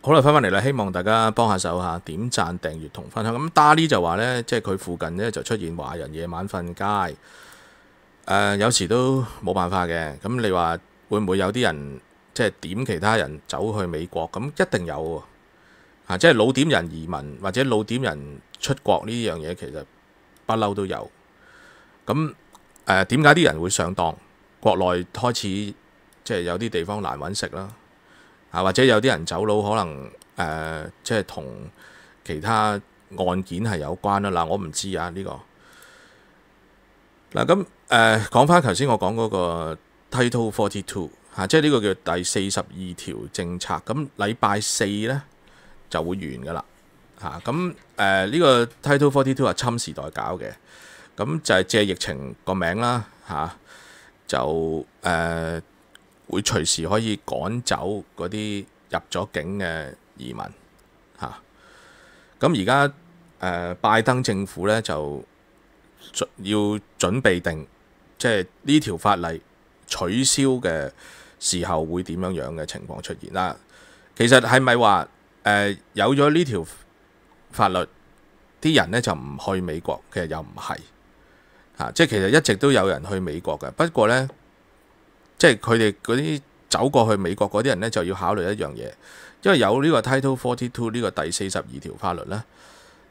好啦，翻返嚟啦，希望大家幫下手吓，點讚、訂閱同分享。咁 d a l i 就話呢，即係佢附近呢就出現華人夜晚瞓街。誒，有時都冇辦法嘅。咁你話會唔會有啲人即係點其他人走去美國？咁一定有啊！即係老點人移民或者老點人出國呢樣嘢，其實不嬲都有。咁誒，點解啲人會上當？國內開始即係有啲地方難揾食啦。啊，或者有啲人走佬，可能誒，即係同其他案件係有關啦。嗱，我唔知啊，呢個嗱咁誒，講翻頭先我講嗰個 Title Forty Two 嚇，即係呢個叫第四十二條政策。咁禮拜四咧就會完噶啦嚇。咁誒呢個 Title Forty Two 係侵時代搞嘅，咁就係借疫情個名啦嚇，就誒。會隨時可以趕走嗰啲入咗境嘅移民嚇。咁而家誒拜登政府咧就要準備定，即係呢條法例取消嘅時候會點樣樣嘅情況出現啦。其實係咪話誒有咗呢條法律，啲人咧就唔去美國？其實又唔係嚇，即係其實一直都有人去美國嘅。不過呢，即係佢哋嗰啲走過去美國嗰啲人咧，就要考慮一樣嘢，因為有呢個 Title Forty Two 呢個第四十二條法律呢，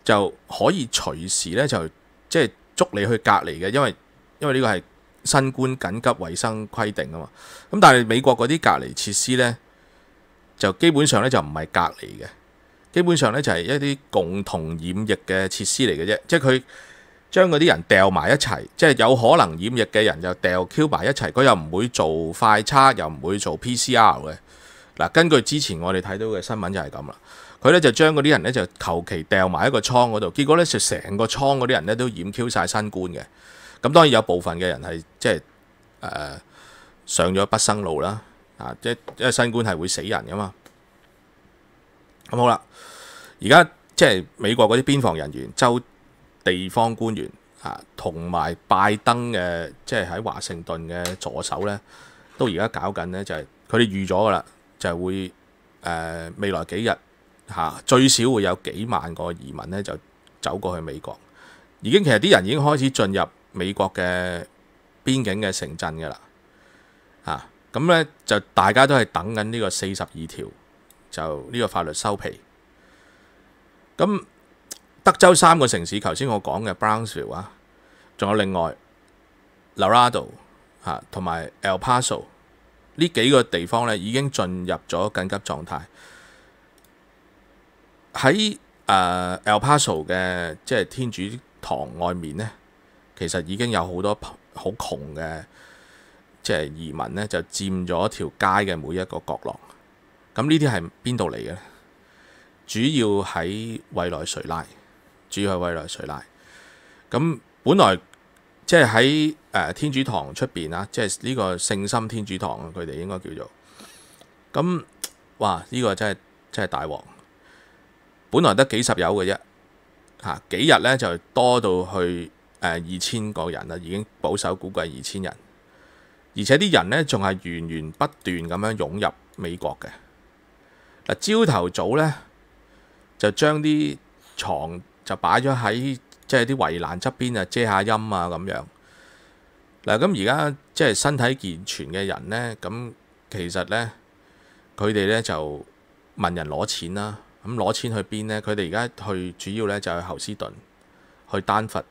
就可以隨時咧就即係捉你去隔離嘅，因為因為呢個係新冠緊急衛生規定啊嘛。咁但係美國嗰啲隔離設施咧，就基本上咧就唔係隔離嘅，基本上咧就係一啲共同染疫嘅設施嚟嘅啫，即係佢。將嗰啲人掉埋一齊，即係有可能染疫嘅人又掉 Q 埋一齊，佢又唔會做快測，又唔會做 PCR 嘅。嗱，根據之前我哋睇到嘅新聞就係咁啦。佢咧就將嗰啲人咧就求其掉埋一個倉嗰度，結果咧就成個倉嗰啲人咧都染 Q 晒新冠嘅。咁當然有部分嘅人係即係誒上咗不生路啦，啊，即係因為新冠係會死人噶嘛。咁好啦，而家即係美國嗰啲邊防人員就。地方官員啊，同埋拜登嘅即系喺華盛頓嘅助手呢，都而家搞緊呢，就係佢哋預咗噶啦，就會誒未來幾日嚇最少會有幾萬個移民呢，就走過去美國，已經其實啲人已經開始進入美國嘅邊境嘅城鎮㗎啦啊，咁咧就大家都係等緊呢個四十二條就呢個法律收皮，咁。德州三個城市，頭先我講嘅 Brownsville 啊，仲有另外 Laredo 嚇，同埋 El Paso 呢幾個地方咧，已經進入咗緊急狀態。喺誒 El Paso 嘅即係天主堂外面咧，其實已經有好多好窮嘅即係移民咧，就佔咗條街嘅每一個角落。咁呢啲係邊度嚟嘅咧？主要喺未萊瑞拉。主要係威來水奶，咁本來即系喺誒天主堂出邊啦，即係呢個聖心天主堂，佢哋應該叫做，咁哇呢個真系真系大王，本來得幾十有嘅啫，嚇幾日咧就多到去誒二千個人啦，已經保守估計二千人，而且啲人咧仲係源源不斷咁樣涌入美國嘅，嗱朝頭早咧就將啲床。就擺咗喺即係啲圍欄側邊啊，遮下陰啊咁樣。嗱咁而家即係身體健全嘅人咧，咁其實咧佢哋咧就問人攞錢啦。咁攞錢去邊咧？佢哋而家去主要咧就去侯斯頓、去丹佛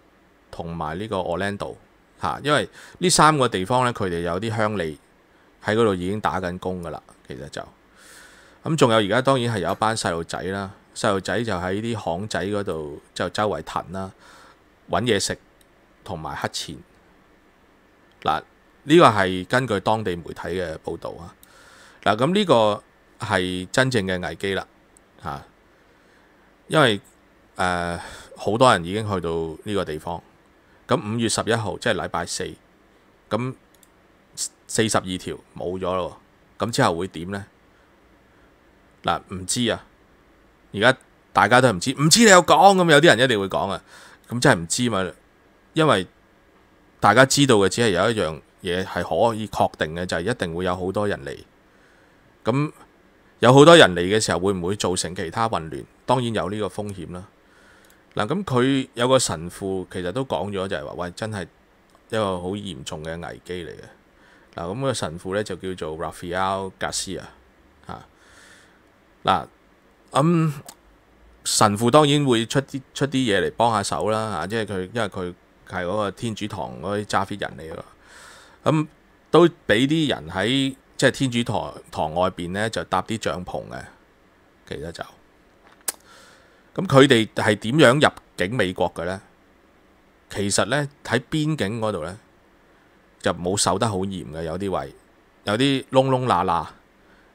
同埋呢個 Orlando 嚇，因為呢三個地方咧佢哋有啲鄉里喺嗰度已經打緊工噶啦。其實就咁仲有而家當然係有一班細路仔啦。細路仔就喺啲巷仔嗰度，就周圍騰啦，揾嘢食同埋乞錢嗱。呢個係根據當地媒體嘅報導啊嗱。咁呢個係真正嘅危機啦嚇，因為誒好多人已經去到呢個地方。咁五月十一號即係禮拜四，咁四十二條冇咗咯，咁之後會點呢？嗱，唔知啊。而家大家都系唔知，唔知你有讲咁，有啲人一定会讲啊！咁真系唔知嘛，因为大家知道嘅只系有一样嘢系可以确定嘅，就系一定会有好多人嚟。咁有好多人嚟嘅时候，会唔会造成其他混乱？当然有呢个风险啦。嗱，咁佢有个神父，其实都讲咗就系话，喂，真系一个好严重嘅危机嚟嘅。嗱，咁个神父咧就叫做 Rafael Garcia 嗱咁神父當然會出啲出啲嘢嚟幫下手啦嚇，即係佢因為佢係嗰個天主堂嗰啲揸 fit 人嚟㗎，咁都俾啲人喺即係天主堂堂外邊咧就搭啲帳篷嘅，其實就咁佢哋係點樣入境美國嘅咧？其實咧喺邊境嗰度咧就冇守得好嚴嘅，有啲位有啲窿窿罅罅。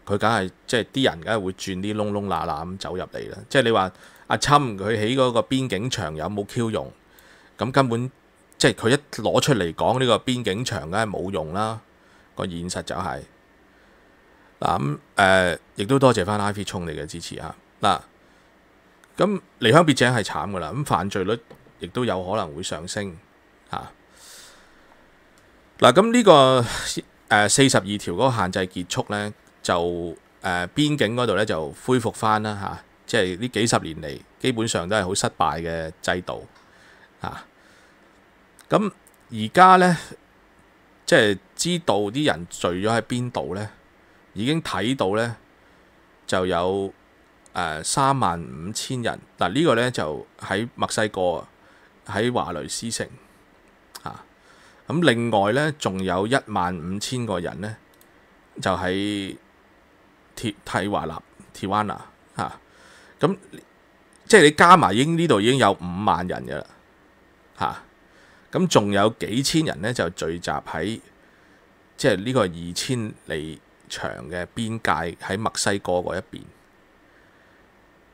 佢梗係即係啲人梗係會轉啲窿窿罅罅咁走入嚟啦，即係你話阿侵佢起嗰個邊境牆有冇 Q 用？咁根本即係佢一攞出嚟講呢個邊境牆梗係冇用啦。個現實就係嗱咁誒，亦都多謝翻 ivy 聰你嘅支持嚇嗱。咁離鄉別井係慘噶啦，咁犯罪率亦都有可能會上升嚇。嗱咁呢個誒四十二條嗰個限制結束咧？就誒邊境嗰度咧就恢復翻啦嚇，即係呢幾十年嚟基本上都係好失敗嘅制度啊。咁而家咧即係知道啲人聚咗喺邊度咧，已經睇到咧就有誒三萬五千人嗱呢個咧就喺墨西哥喺華雷斯城咁另外咧仲有一萬五千個人咧就喺替華納，替華納嚇，咁即系你加埋已經呢度已經有五萬人嘅啦嚇，咁仲有幾千人咧就聚集喺即系呢個二千里長嘅邊界喺墨西哥嗰一邊。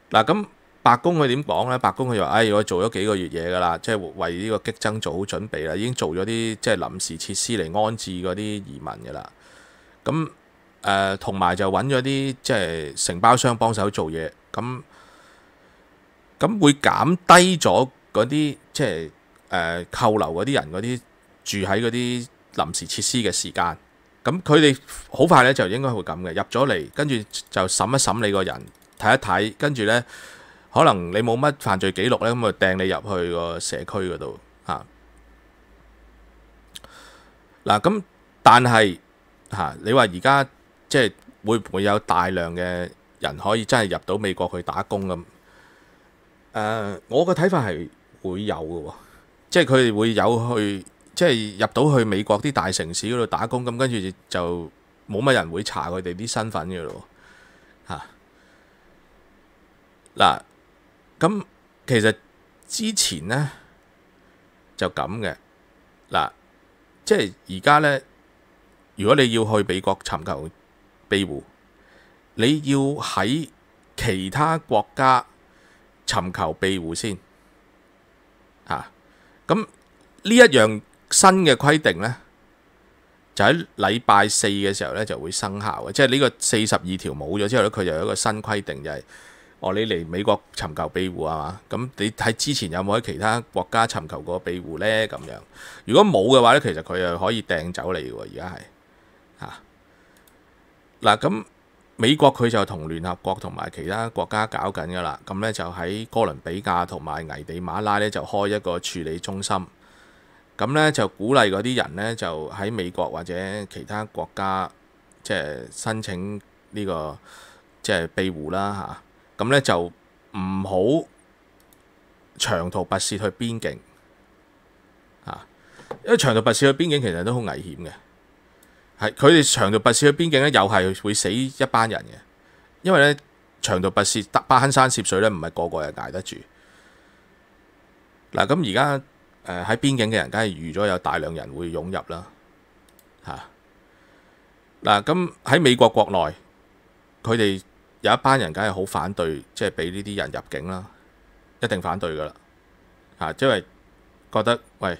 嗱咁，白宮佢點講咧？白宮佢就話：，哎，我做咗幾個月嘢噶啦，即係為呢個激增做好準備啦，已經做咗啲即系臨時設施嚟安置嗰啲移民嘅啦。咁誒同埋就揾咗啲即係承包商幫手做嘢，咁咁會減低咗嗰啲即係誒扣留嗰啲人嗰啲住喺嗰啲臨時設施嘅時間。咁佢哋好快咧就應該會咁嘅，入咗嚟跟住就審一審你個人，睇一睇，跟住咧可能你冇乜犯罪記錄咧，咁就掟你入去個社區嗰度嗱咁但係嚇你話而家。即系會唔會有大量嘅人可以真系入到美國去打工咁？誒，我嘅睇法係會有嘅喎，即係佢哋會有去，即係入到去美國啲大城市嗰度打工，咁跟住就冇乜人會查佢哋啲身份嘅咯。嚇！嗱，咁其實之前呢，就咁嘅，嗱，即係而家呢，如果你要去美國尋求，庇护，你要喺其他国家寻求庇护先啊！咁呢一样新嘅规定咧，就喺礼拜四嘅时候咧就会生效嘅，即系呢个四十二条冇咗之后咧，佢就有一个新规定，就系哦，你嚟美国寻求庇护啊嘛，咁你睇之前有冇喺其他国家寻求过庇护呢？咁样，如果冇嘅话咧，其实佢又可以掟走你嘅，而家系。嗱，咁美國佢就同聯合國同埋其他國家搞緊噶啦，咁咧就喺哥倫比亞同埋危地馬拉咧就開一個處理中心，咁咧就鼓勵嗰啲人咧就喺美國或者其他國家即係申請呢個即係庇護啦嚇，咁咧就唔好長途跋涉去邊境，因為長途跋涉去邊境其實都好危險嘅。系佢哋長途跋涉去邊境咧，又系會死一班人嘅，因為咧長途跋涉得爬山涉水咧，唔係個個人捱得住。嗱，咁而家喺邊境嘅人，梗係預咗有大量人會涌入啦，嗱，咁喺美國國內，佢哋有一班人梗係好反對，即係俾呢啲人入境啦，一定反對噶啦，即因為覺得喂。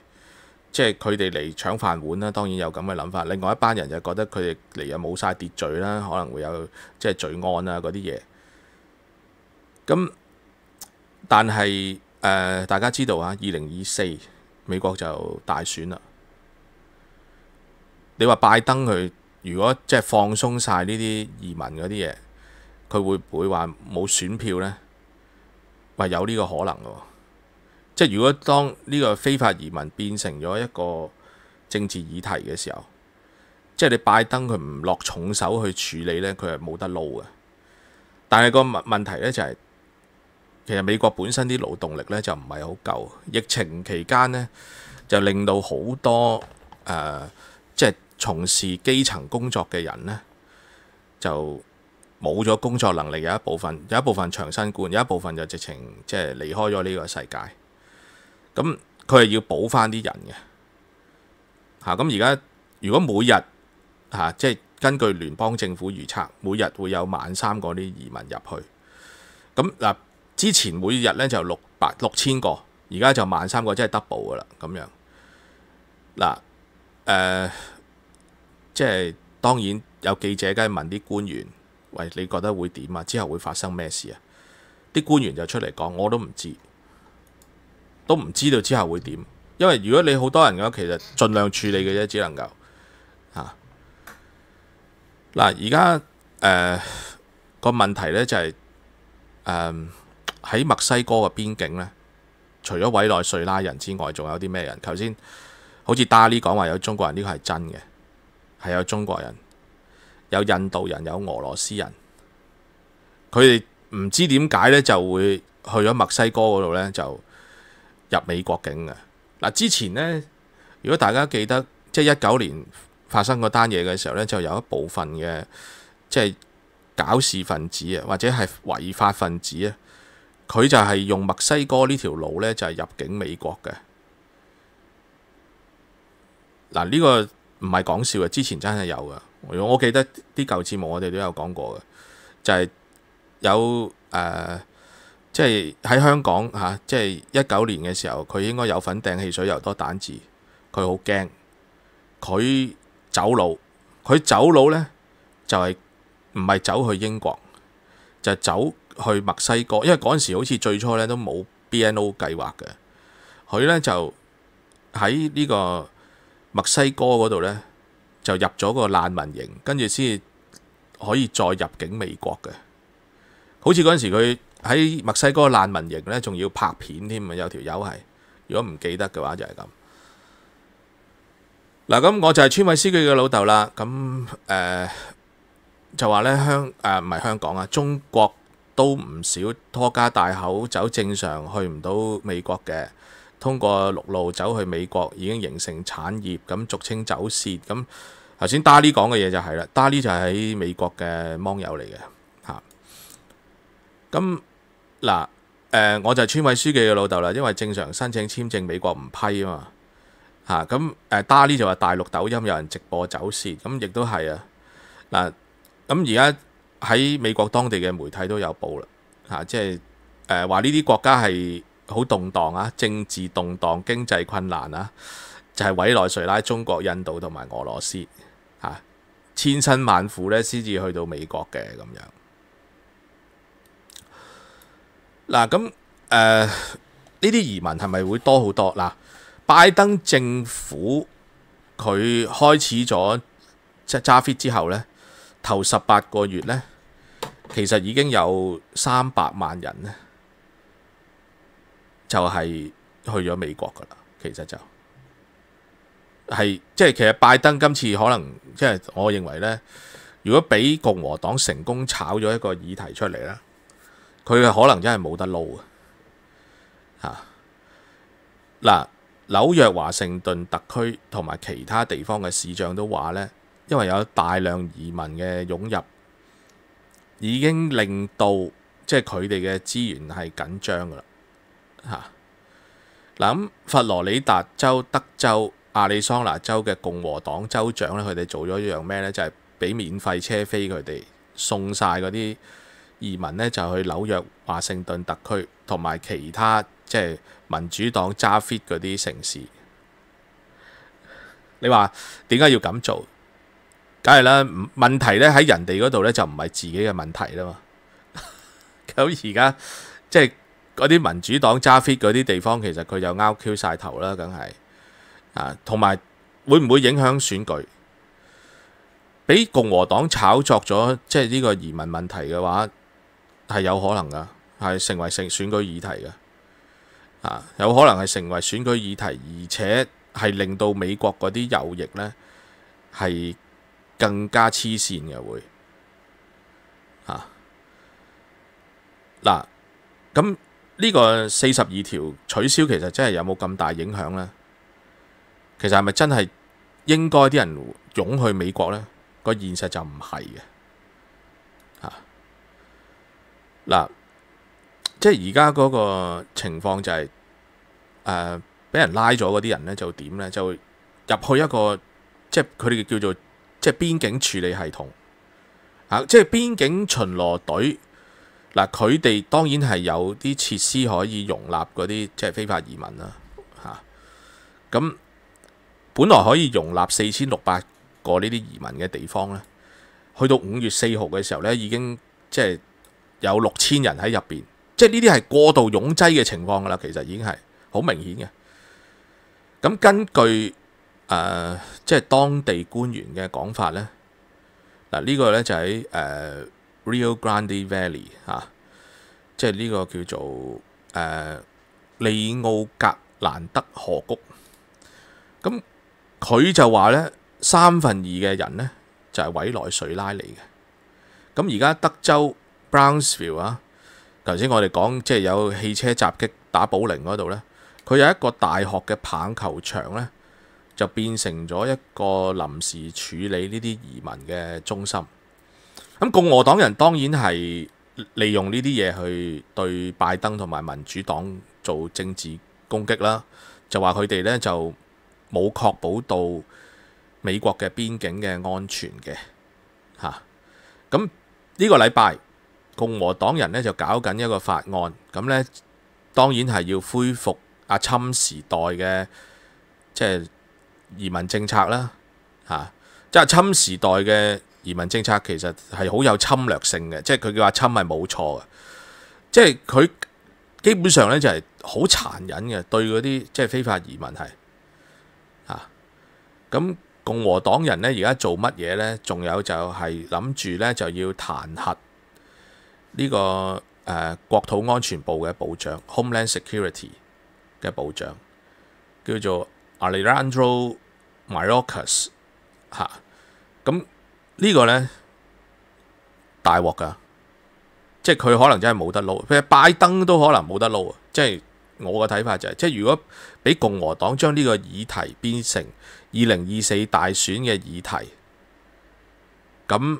即係佢哋嚟搶飯碗啦，當然有咁嘅諗法。另外一班人就覺得佢哋嚟又冇晒秩序啦，可能會有即係罪案啊嗰啲嘢。咁但係大家知道啊，二零二四美國就大選啦。你話拜登佢如果即係放鬆晒呢啲移民嗰啲嘢，佢會會話冇選票呢？話有呢個可能喎。即係如果當呢個非法移民變成咗一個政治議題嘅時候，即係你拜登佢唔落重手去處理咧，佢係冇得撈嘅。但係個問問題咧就係，其實美國本身啲勞動力咧就唔係好夠。疫情期間咧就令到好多誒，即係從事基層工作嘅人咧就冇咗工作能力，有一部分有一部分長身冠，有一部分就直情即係離開咗呢個世界。咁佢係要補返啲人嘅，嚇咁而家如果每日嚇即係根據聯邦政府預測，每日會有萬三個啲移民入去。咁嗱，之前每日呢就六百六千個，而家就萬三個，即係 double 噶啦咁樣。嗱，誒，即係當然有記者梗係問啲官員，喂，你覺得會點啊？之後會發生咩事啊？啲官員就出嚟講，我都唔知。都唔知道之後會點，因為如果你好多人嘅話，其實盡量處理嘅啫，只能夠嚇。嗱，而家誒個問題咧就係誒喺墨西哥嘅邊境呢，除咗委內瑞拉人之外，仲有啲咩人？頭先好似 d a 講話有中國人，呢個係真嘅，係有中國人、有印度人、有俄羅斯人，佢哋唔知點解呢，就會去咗墨西哥嗰度呢，就。入美國境嘅嗱，之前呢，如果大家記得，即係一九年發生嗰單嘢嘅時候呢，就有一部分嘅即係搞事分子啊，或者係違法分子啊，佢就係用墨西哥呢條路呢，就係入境美國嘅。嗱，呢個唔係講笑嘅，之前真係有嘅。我記得啲舊節目我哋都有講過嘅，就係有誒。即係喺香港嚇，即係一九年嘅時候，佢應該有份掟汽水，又多彈字，佢好驚。佢走佬，佢走佬呢，就係唔係走去英國，就走去墨西哥。因為嗰陣時好似最初呢都冇 B N O 計劃嘅，佢呢就喺呢個墨西哥嗰度呢，就入咗個難民營，跟住先可以再入境美國嘅。好似嗰陣時佢。喺墨西哥難民營咧，仲要拍片添啊！有條友係，如果唔記得嘅話就係咁。嗱，咁我就係村委司機嘅老豆啦。咁誒就話咧香誒唔係香港啊，中國都唔少拖家帶口走正常去唔到美國嘅，通過陸路走去美國已經形成產業，咁俗稱走竊。咁頭先 d a r l i 講嘅嘢就係啦 d a r l i 就係喺美國嘅芒友嚟嘅。咁嗱，誒我就係村委書記嘅老豆啦，因為正常申請簽證美國唔批啊嘛，嚇咁誒 Da 就話大陸抖音有人直播走竊，咁亦都係啊，嗱，咁而家喺美國當地嘅媒體都有報啦，嚇即係誒話呢啲國家係好動盪啊，政治動盪、經濟困難啊，就係委內瑞拉、中國、印度同埋俄羅斯嚇，千辛萬苦咧先至去到美國嘅咁樣。嗱咁誒，呢啲移民係咪會多好多？嗱，拜登政府佢開始咗即係 fit 之後咧，頭十八個月咧，其實已經有三百萬人咧，就係去咗美國噶啦。其實就係即係其實拜登今次可能即係我認為咧，如果俾共和黨成功炒咗一個議題出嚟咧。佢嘅可能真係冇得撈啊！嗱，紐約、華盛頓特區同埋其他地方嘅市長都話呢因為有大量移民嘅涌入，已經令到即係佢哋嘅資源係緊張㗎啦嚇嗱咁，佛羅里達州、德州、亞利桑那州嘅共和黨州長呢佢哋做咗一樣咩呢？就係俾免費車飛佢哋送晒嗰啲。移民呢就去紐約、華盛頓特區同埋其他即系民主黨揸 fit 嗰啲城市。你話點解要咁做？梗係啦，問題呢喺人哋嗰度呢就唔係自己嘅問題啦嘛。咁而家即系嗰啲民主黨揸 fit 嗰啲地方，其實佢就拗 q 晒頭啦，梗係啊。同埋會唔會影響選舉？俾共和黨炒作咗，即系呢個移民問題嘅話。系有可能噶，系成为成选举议题嘅，啊，有可能系成为选举议题，而且系令到美国嗰啲右翼咧系更加黐线嘅会，啊，嗱，咁呢个四十二条取消其实真系有冇咁大影响咧？其实系咪真系应该啲人涌去美国咧？个现实就唔系嘅，啊。嗱，即系而家嗰個情況就係，誒，俾人拉咗嗰啲人咧，就點咧？就入去一個，即係佢哋叫做，即系邊境處理系統，即係邊境巡邏隊。嗱，佢哋當然係有啲設施可以容納嗰啲，即係非法移民啦，嚇。咁，本來可以容納四千六百個呢啲移民嘅地方咧，去到五月四號嘅時候咧，已經即係。有六千人喺入边，即系呢啲係過度擁擠嘅情況噶啦，其實已經係好明顯嘅。咁根據誒即系當地官員嘅講法咧，嗱呢個咧就喺誒 Rio Grande Valley 啊，即系呢個叫做誒利奧格蘭德河谷。咁佢就話咧，三分二嘅人咧就係委內瑞拉嚟嘅。咁而家德州。Brownsville 啊，頭先我哋講即係有汽車襲擊打保齡嗰度咧，佢有一個大學嘅棒球場咧，就變成咗一個臨時處理呢啲移民嘅中心。咁共和黨人當然係利用呢啲嘢去對拜登同埋民主黨做政治攻擊啦，就話佢哋咧就冇確保到美國嘅邊境嘅安全嘅嚇。咁呢個禮拜。共和黨人咧就搞緊一個法案，咁咧當然係要恢復阿侵時代嘅即係移民政策啦，嚇即係侵時代嘅移民政策其實係好有侵略性嘅，即係佢叫阿侵係冇錯嘅，即係佢基本上咧就係好殘忍嘅對嗰啲即係非法移民係嚇咁共和黨人咧而家做乜嘢咧？仲有就係諗住咧就要彈核。呢個誒國土安全部嘅部長 Homeland Security 嘅部長叫做 Alejandro m a r o c a s 嚇，咁呢個呢，大鑊㗎，即係佢可能真係冇得撈，其拜登都可能冇得撈啊！即係我嘅睇法就係，即係如果俾共和黨將呢個議題變成二零二四大選嘅議題，咁。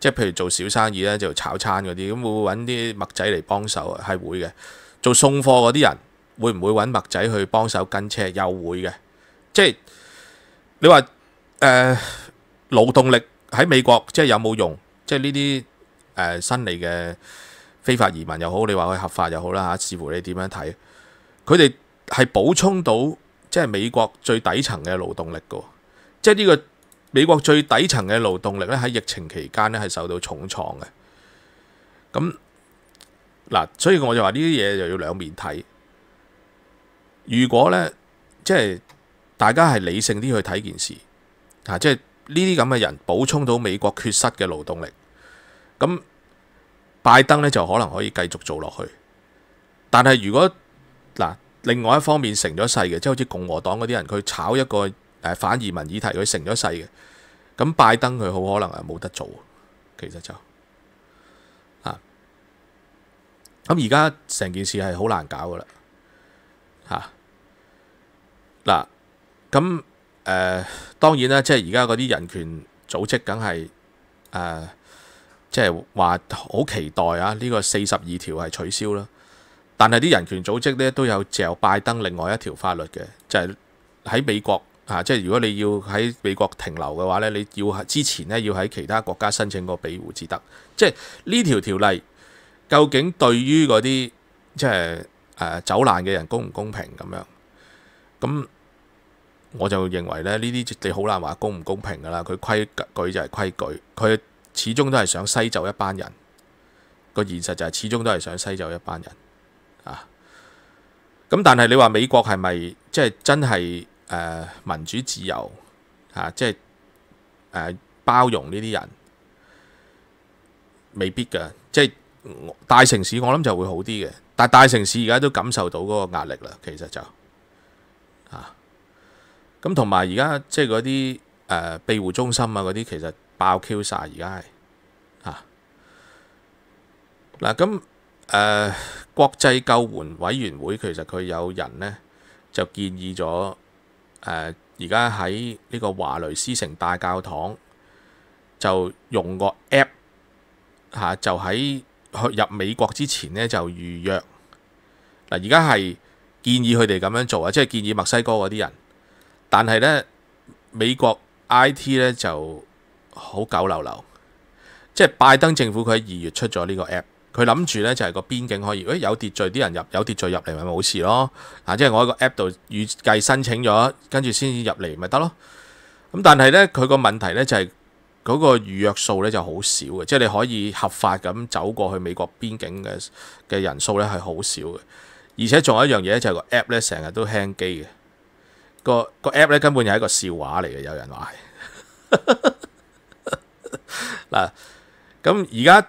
即係譬如做小生意咧，就炒餐嗰啲咁，會揾啲墨仔嚟幫手係會嘅。做送貨嗰啲人會唔會揾墨仔去幫手跟車？又會嘅。即係你話誒勞動力喺美國即係有冇用？即係呢啲誒新嚟嘅非法移民又好，你話佢合法又好啦嚇。視乎你點樣睇，佢哋係補充到即係美國最底層嘅勞動力嘅喎。即係呢個。美國最底層嘅勞動力咧，喺疫情期間咧係受到重創嘅。咁嗱，所以我就話呢啲嘢就要兩面睇。如果咧，即係大家係理性啲去睇件事，嚇，即係呢啲咁嘅人補充到美國缺失嘅勞動力，咁拜登咧就可能可以繼續做落去。但係如果嗱，另外一方面成咗勢嘅，即係好似共和黨嗰啲人，佢炒一個。誒反移民議題佢成咗世嘅，咁拜登佢好可能係冇得做，其實就啊，咁而家成件事係好難搞噶啦嗱，咁誒當然啦，即係而家嗰啲人權組織梗係即係話好期待啊呢個四十二條係取消啦，但係啲人權組織咧都有召拜登另外一條法律嘅，就係喺美國。啊！即係如果你要喺美國停留嘅話呢你要之前呢要喺其他國家申請個庇護至得。即係呢條條例究竟對於嗰啲即係走難嘅人公唔公平咁樣？咁我就認為咧，呢啲你好難話公唔公平噶啦。佢規矩就係規矩，佢始終都係想西走一班人。個現實就係始終都係想西走一班人啊。咁但係你話美國係咪即係真係？誒民主自由嚇，即係誒包容呢啲人未必嘅，即係大城市我諗就會好啲嘅。但係大城市而家都感受到嗰個壓力啦，其實就嚇咁同埋而家即係嗰啲誒庇護中心啊，嗰啲其實爆 Q 晒。而家係嗱咁誒國際救援委員會其實佢有人咧就建議咗。誒而家喺呢個華雷斯城大教堂就用個 app 嚇，就喺去入美國之前呢，就預約。嗱，而家係建議佢哋咁樣做啊，即係建議墨西哥嗰啲人。但係呢，美國 IT 呢就好久流流，即係拜登政府佢喺二月出咗呢個 app。佢諗住呢就係個邊境可以，誒有秩序啲人入，有秩序入嚟咪冇事咯。嗱，即係我喺個 app 度預計申請咗，跟住先至入嚟咪得咯。咁但係呢，佢個問題呢就係嗰個預約數呢就好少嘅，即係你可以合法咁走過去美國邊境嘅嘅人數呢係好少嘅，而且仲有一樣嘢就係個 app 呢成日都輕機嘅，個個 app 呢根本就係一個笑話嚟嘅，有人話。嗱，咁而家。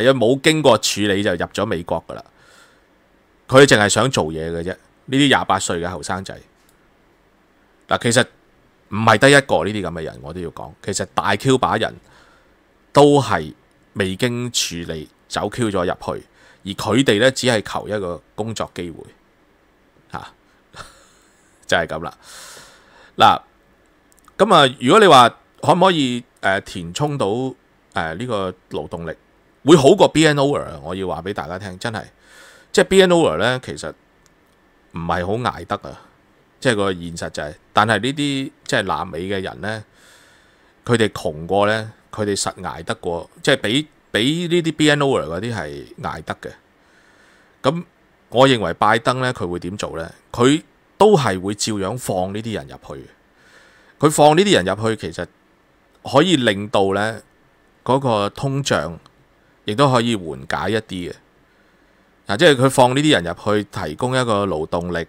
系，啊，冇经过处理就入咗美国噶啦。佢净系想做嘢嘅啫。呢啲廿八岁嘅后生仔嗱，其实唔系得一个呢啲咁嘅人，我都要讲。其实大 Q 把人都系未经处理走 Q 咗入去，而佢哋呢，只系求一个工作机会。吓，就系咁啦。嗱，咁啊，如果你话可唔可以诶填充到诶呢个劳动力？會好過 BNO 啊！我要話俾大家聽，真係即系 BNO 咧，其實唔係好捱得啊，即系個現實就係。但係呢啲即系南美嘅人咧，佢哋窮過咧，佢哋實捱得過，即係比比呢啲 BNO 嗰啲係捱得嘅。咁我認為拜登咧，佢會點做咧？佢都係會照樣放呢啲人入去。佢放呢啲人入去，其實可以令到咧嗰個通脹。亦都可以緩解一啲嘅，嗱，即係佢放呢啲人入去提供一個勞動力，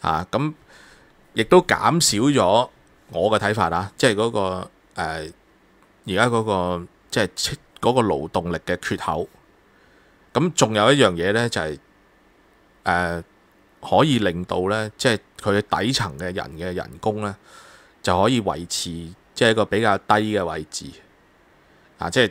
啊，咁亦都減少咗我嘅睇法啊，即係嗰個誒而家嗰個即係嗰個勞動力嘅缺口。咁仲有一樣嘢咧，就係誒可以令到咧，即係佢底層嘅人嘅人工咧就可以維持即係一個比較低嘅位置，啊，即係。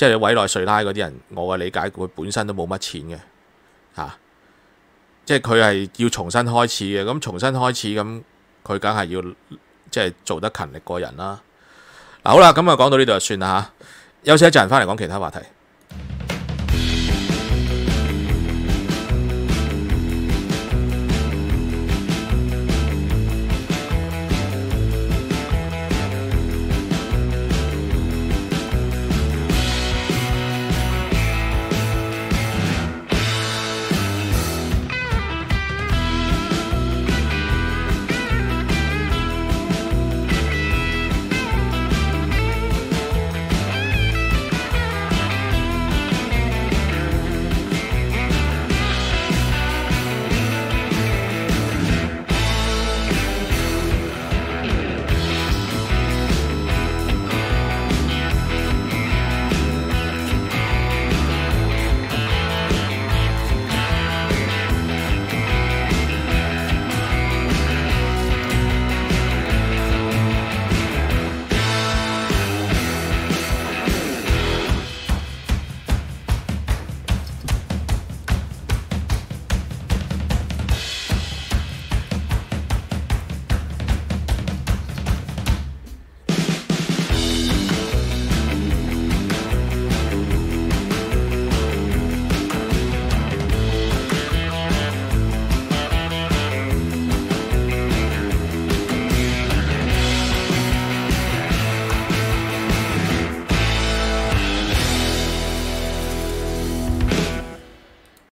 即係委內瑞拉嗰啲人，我嘅理解佢本身都冇乜錢嘅嚇，即係佢係要重新開始嘅。咁重新開始咁，佢梗係要即係做得勤力過人啦。嗱好啦，咁啊講到呢度就算啦嚇，休息一陣翻嚟講其他話題。